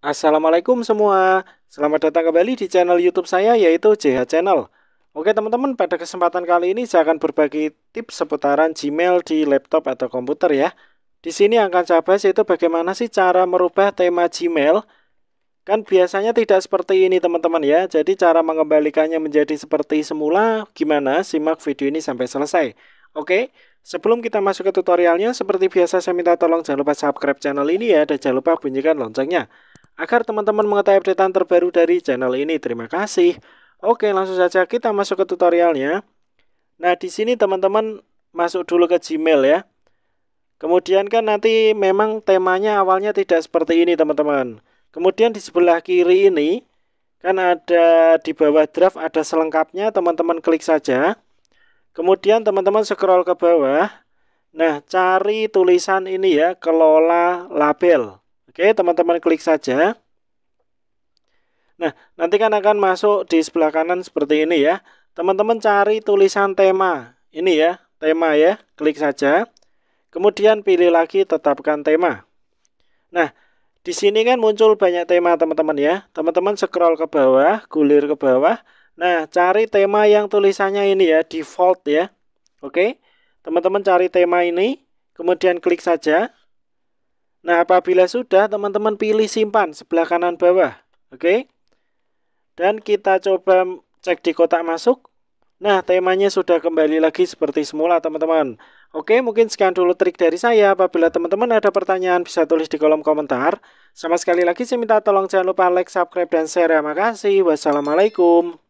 Assalamualaikum semua, selamat datang kembali di channel YouTube saya yaitu JH Channel. Oke teman-teman, pada kesempatan kali ini saya akan berbagi tips seputaran Gmail di laptop atau komputer ya. Di sini akan saya bahas yaitu bagaimana sih cara merubah tema Gmail. Kan biasanya tidak seperti ini teman-teman ya, jadi cara mengembalikannya menjadi seperti semula gimana? Simak video ini sampai selesai. Oke, sebelum kita masuk ke tutorialnya, seperti biasa saya minta tolong jangan lupa subscribe channel ini ya, dan jangan lupa bunyikan loncengnya agar teman-teman mengetahui update terbaru dari channel ini. Terima kasih. Oke, langsung saja kita masuk ke tutorialnya. Nah, di sini teman-teman masuk dulu ke Gmail ya. Kemudian kan nanti memang temanya awalnya tidak seperti ini teman-teman. Kemudian di sebelah kiri ini kan ada di bawah draft ada selengkapnya teman-teman klik saja. Kemudian teman-teman scroll ke bawah. Nah cari tulisan ini ya kelola label. Oke, teman-teman klik saja. Nah, nanti kan akan masuk di sebelah kanan seperti ini ya. Teman-teman cari tulisan tema. Ini ya, tema ya. Klik saja. Kemudian pilih lagi tetapkan tema. Nah, di sini kan muncul banyak tema teman-teman ya. Teman-teman scroll ke bawah, gulir ke bawah. Nah, cari tema yang tulisannya ini ya, default ya. Oke. Teman-teman cari tema ini, kemudian klik saja. Nah, apabila sudah, teman-teman pilih simpan sebelah kanan bawah. Oke. Dan kita coba cek di kotak masuk. Nah, temanya sudah kembali lagi seperti semula, teman-teman. Oke, mungkin sekian dulu trik dari saya. Apabila teman-teman ada pertanyaan, bisa tulis di kolom komentar. Sama sekali lagi, saya minta tolong jangan lupa like, subscribe, dan share. Terima ya. kasih. Wassalamualaikum.